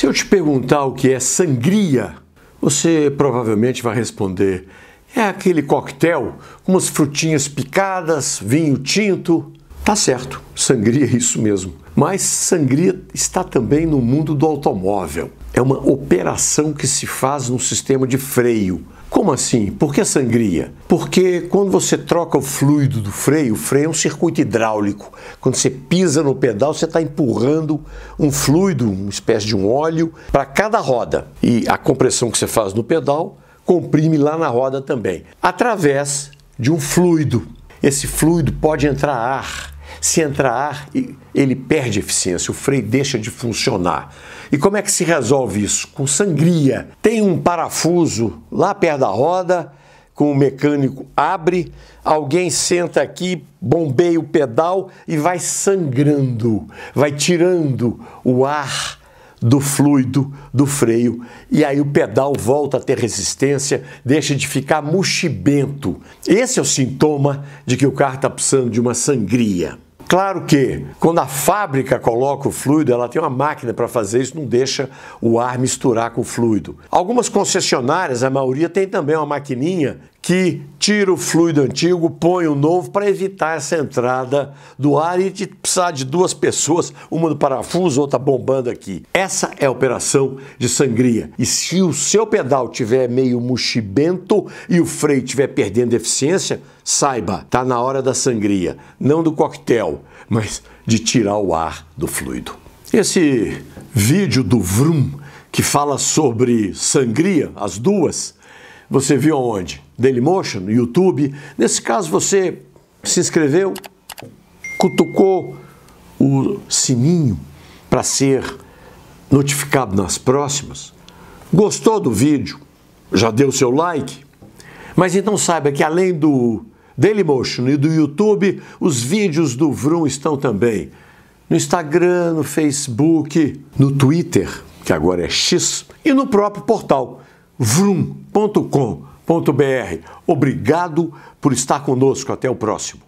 Se eu te perguntar o que é sangria, você provavelmente vai responder: é aquele coquetel com umas frutinhas picadas, vinho tinto. Tá certo, sangria é isso mesmo. Mas sangria está também no mundo do automóvel. É uma operação que se faz no sistema de freio como assim? Por que sangria? Porque quando você troca o fluido do freio, o freio é um circuito hidráulico. Quando você pisa no pedal, você está empurrando um fluido, uma espécie de um óleo, para cada roda. E a compressão que você faz no pedal comprime lá na roda também, através de um fluido. Esse fluido pode entrar ar, se entrar ar, ele perde eficiência, o freio deixa de funcionar. E como é que se resolve isso? Com sangria. Tem um parafuso lá perto da roda, com o mecânico abre, alguém senta aqui, bombeia o pedal e vai sangrando, vai tirando o ar do fluido do freio e aí o pedal volta a ter resistência, deixa de ficar mochibento. Esse é o sintoma de que o carro está precisando de uma sangria. Claro que quando a fábrica coloca o fluido, ela tem uma máquina para fazer isso, não deixa o ar misturar com o fluido. Algumas concessionárias, a maioria tem também uma maquininha que tira o fluido antigo, põe o novo para evitar essa entrada do ar e de precisar de duas pessoas, uma do parafuso, outra bombando aqui. Essa é a operação de sangria. E se o seu pedal tiver meio mochibento e o freio tiver perdendo eficiência, saiba, tá na hora da sangria, não do coquetel, mas de tirar o ar do fluido. Esse vídeo do Vroom que fala sobre sangria, as duas, você viu aonde? Dailymotion, YouTube. Nesse caso, você se inscreveu, cutucou o sininho para ser notificado nas próximas. Gostou do vídeo? Já deu seu like? Mas então saiba que além do Dailymotion e do YouTube, os vídeos do Vroom estão também no Instagram, no Facebook, no Twitter, que agora é X, e no próprio portal Vroom.com. Obrigado por estar conosco. Até o próximo.